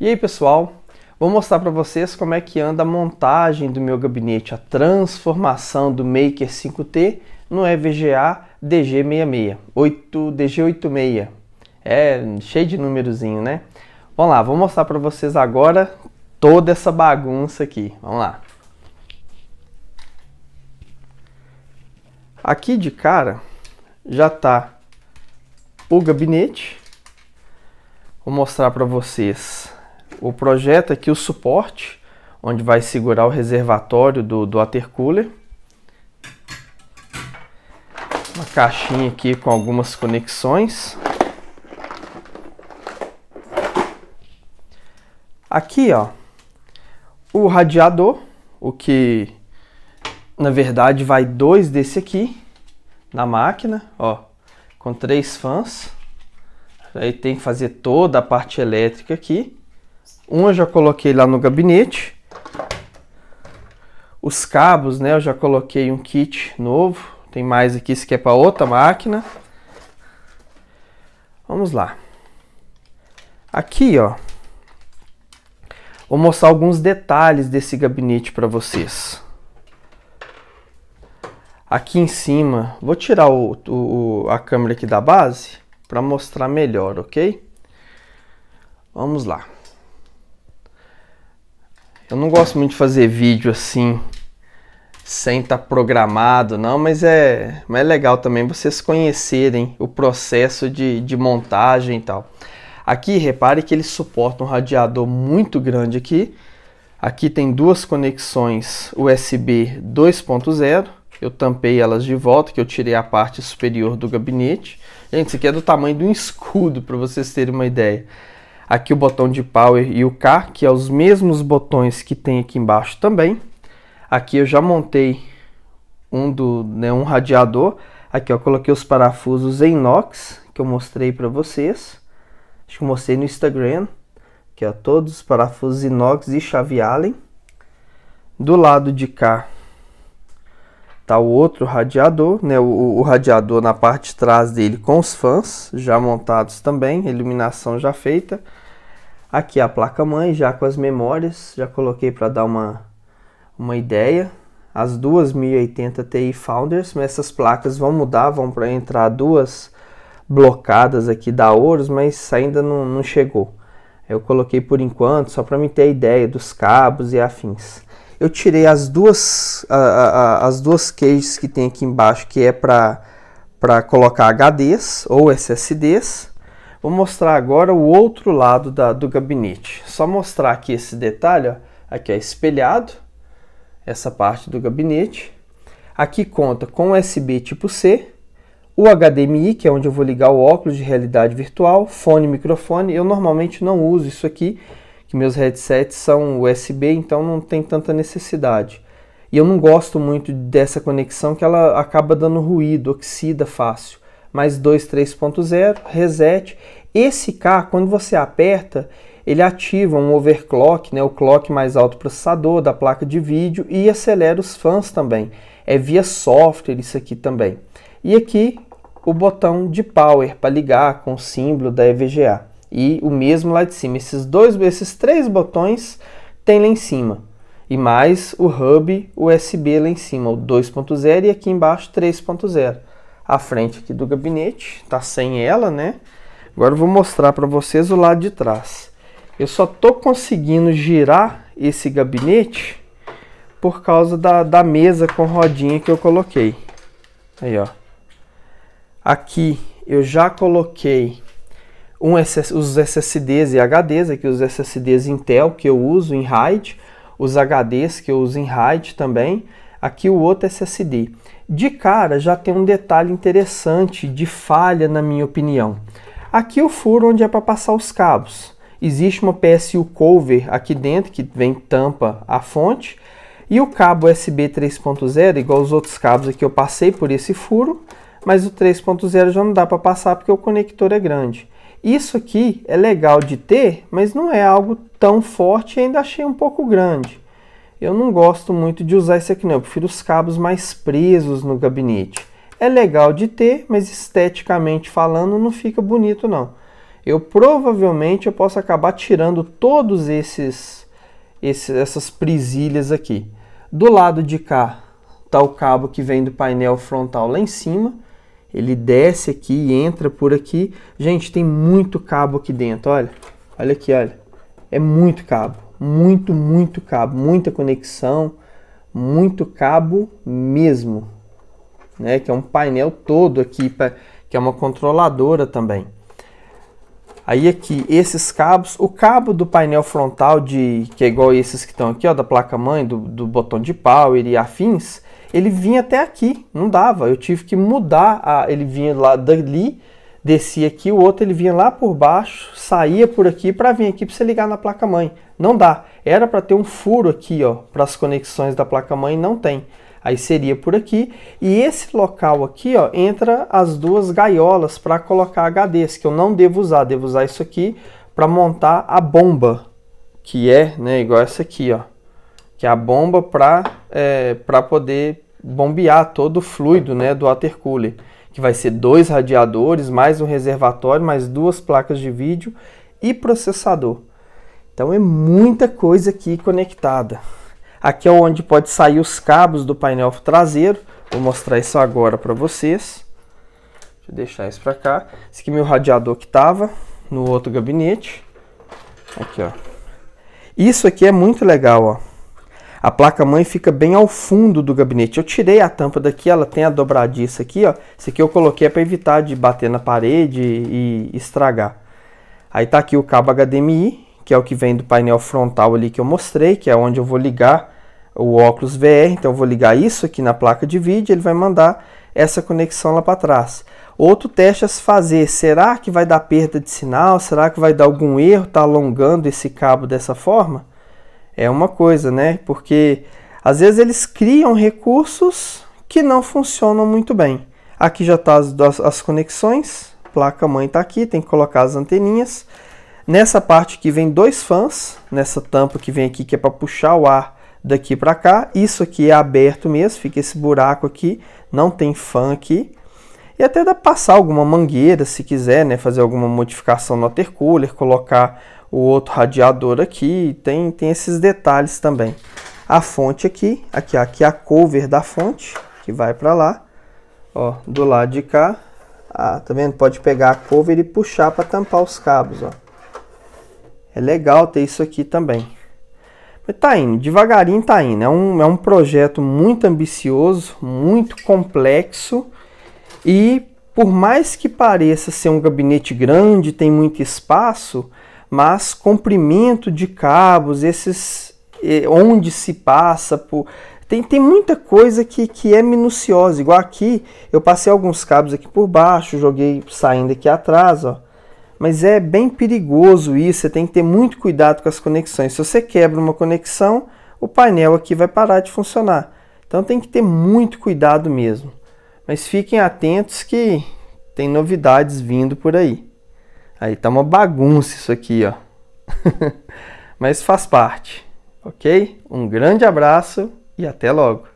E aí pessoal, vou mostrar para vocês como é que anda a montagem do meu gabinete, a transformação do Maker 5T no EVGA DG66, 8, DG86, é cheio de númerozinho né? Vamos lá, vou mostrar para vocês agora toda essa bagunça aqui, vamos lá. Aqui de cara já tá o gabinete. Vou mostrar para vocês o projeto aqui, o suporte, onde vai segurar o reservatório do, do water cooler. Uma caixinha aqui com algumas conexões. Aqui, ó, o radiador, o que na verdade vai dois desse aqui na máquina, ó, com três fãs. Aí tem que fazer toda a parte elétrica aqui. Um eu já coloquei lá no gabinete. Os cabos, né? Eu já coloquei um kit novo. Tem mais aqui, isso aqui é para outra máquina. Vamos lá. Aqui, ó. Vou mostrar alguns detalhes desse gabinete para vocês. Aqui em cima, vou tirar o, o, a câmera aqui da base para mostrar melhor, ok? Vamos lá. Eu não gosto muito de fazer vídeo assim, sem estar tá programado, não, mas é, mas é legal também vocês conhecerem o processo de, de montagem e tal. Aqui, repare que ele suporta um radiador muito grande aqui. Aqui tem duas conexões USB 2.0. Eu tampei elas de volta, que eu tirei a parte superior do gabinete. Gente, isso aqui é do tamanho de um escudo, para vocês terem uma ideia aqui o botão de Power e o Car, que é os mesmos botões que tem aqui embaixo também. Aqui eu já montei um, do, né, um radiador, aqui eu coloquei os parafusos em inox, que eu mostrei para vocês, acho que eu mostrei no Instagram, que é todos os parafusos inox e chave Allen. Do lado de cá tá o outro radiador, né? O, o, radiador na parte de trás dele com os fãs já montados também, iluminação já feita. Aqui a placa-mãe já com as memórias, já coloquei para dar uma, uma ideia. As duas 1080 Ti Founders, mas né, essas placas vão mudar, vão para entrar duas blocadas aqui da oros mas ainda não, não chegou. Eu coloquei por enquanto, só para me ter ideia dos cabos e afins eu tirei as duas, a, a, as duas cages que tem aqui embaixo, que é para colocar HDs ou SSDs. Vou mostrar agora o outro lado da, do gabinete. Só mostrar aqui esse detalhe, ó. aqui é espelhado, essa parte do gabinete. Aqui conta com USB tipo C, o HDMI, que é onde eu vou ligar o óculos de realidade virtual, fone, microfone. Eu normalmente não uso isso aqui, que meus headsets são USB, então não tem tanta necessidade. E eu não gosto muito dessa conexão que ela acaba dando ruído, oxida fácil. Mais 2, 3.0, reset. Esse K, quando você aperta, ele ativa um overclock, né, o clock mais alto processador da placa de vídeo e acelera os fãs também. É via software isso aqui também. E aqui o botão de power para ligar com o símbolo da EVGA e o mesmo lá de cima. Esses dois, esses três botões tem lá em cima. E mais o hub USB lá em cima, o 2.0 e aqui embaixo 3.0. A frente aqui do gabinete, tá sem ela, né? Agora eu vou mostrar para vocês o lado de trás. Eu só tô conseguindo girar esse gabinete por causa da, da mesa com rodinha que eu coloquei. Aí, ó. Aqui eu já coloquei um SS, os SSDs e HDs, aqui os SSDs Intel que eu uso em RAID, os HDs que eu uso em RAID também, aqui o outro SSD. De cara já tem um detalhe interessante de falha na minha opinião. Aqui o furo onde é para passar os cabos. Existe uma PSU cover aqui dentro que vem tampa a fonte e o cabo USB 3.0, igual os outros cabos aqui eu passei por esse furo, mas o 3.0 já não dá para passar porque o conector é grande. Isso aqui é legal de ter, mas não é algo tão forte e ainda achei um pouco grande. Eu não gosto muito de usar isso aqui não, eu prefiro os cabos mais presos no gabinete. É legal de ter, mas esteticamente falando não fica bonito não. Eu provavelmente eu posso acabar tirando todos esses, esses essas prisilhas aqui. Do lado de cá tá o cabo que vem do painel frontal lá em cima ele desce aqui e entra por aqui. Gente, tem muito cabo aqui dentro, olha. Olha aqui, olha. É muito cabo, muito, muito cabo, muita conexão, muito cabo mesmo. Né? Que é um painel todo aqui, pra, que é uma controladora também. Aí aqui, esses cabos, o cabo do painel frontal, de que é igual esses que estão aqui, ó, da placa-mãe, do, do botão de power e é afins, ele vinha até aqui, não dava. Eu tive que mudar, a, ele vinha lá dali, descia aqui, o outro ele vinha lá por baixo, saía por aqui para vir aqui para você ligar na placa mãe. Não dá. Era para ter um furo aqui, ó, para as conexões da placa mãe, não tem. Aí seria por aqui e esse local aqui, ó, entra as duas gaiolas para colocar HDs que eu não devo usar, devo usar isso aqui para montar a bomba, que é, né, igual essa aqui, ó que é a bomba para é, eh, para poder bombear todo o fluido né, do water cooler, que vai ser dois radiadores, mais um reservatório, mais duas placas de vídeo e processador. Então é muita coisa aqui conectada. Aqui é onde pode sair os cabos do painel traseiro. Vou mostrar isso agora para vocês. Deixa eu deixar isso para cá. Esse aqui é meu radiador que estava no outro gabinete. Aqui, ó. Isso aqui é muito legal, ó. A placa-mãe fica bem ao fundo do gabinete. Eu tirei a tampa daqui, ela tem a dobradiça aqui, ó. Isso aqui eu coloquei é para evitar de bater na parede e estragar. Aí tá aqui o cabo HDMI, que é o que vem do painel frontal ali que eu mostrei, que é onde eu vou ligar o óculos VR. Então eu vou ligar isso aqui na placa de vídeo, ele vai mandar essa conexão lá para trás. Outro teste a se fazer, será que vai dar perda de sinal? Será que vai dar algum erro tá alongando esse cabo dessa forma? é uma coisa, né? Porque às vezes eles criam recursos que não funcionam muito bem. Aqui já está as, as conexões, placa mãe está aqui, tem que colocar as anteninhas. Nessa parte que vem dois fãs, nessa tampa que vem aqui que é para puxar o ar daqui para cá. Isso aqui é aberto mesmo, fica esse buraco aqui, não tem fã aqui. E até dá para passar alguma mangueira se quiser, né, fazer alguma modificação no intercooler, colocar o outro radiador aqui, tem, tem esses detalhes também. A fonte aqui, aqui, aqui é a cover da fonte, que vai para lá, ó, do lado de cá, ah, tá vendo? Pode pegar a cover e puxar para tampar os cabos, ó. É legal ter isso aqui também. Mas tá indo, devagarinho tá indo. É um, é um projeto muito ambicioso, muito complexo e por mais que pareça ser um gabinete grande, tem muito espaço, mas comprimento de cabos, esses eh, onde se passa por tem, tem muita coisa que, que é minuciosa. Igual aqui, eu passei alguns cabos aqui por baixo, joguei saindo aqui atrás, ó. Mas é bem perigoso isso, você tem que ter muito cuidado com as conexões. Se você quebra uma conexão, o painel aqui vai parar de funcionar. Então tem que ter muito cuidado mesmo. Mas fiquem atentos que tem novidades vindo por aí. Aí tá uma bagunça isso aqui, ó. Mas faz parte, ok? Um grande abraço e até logo!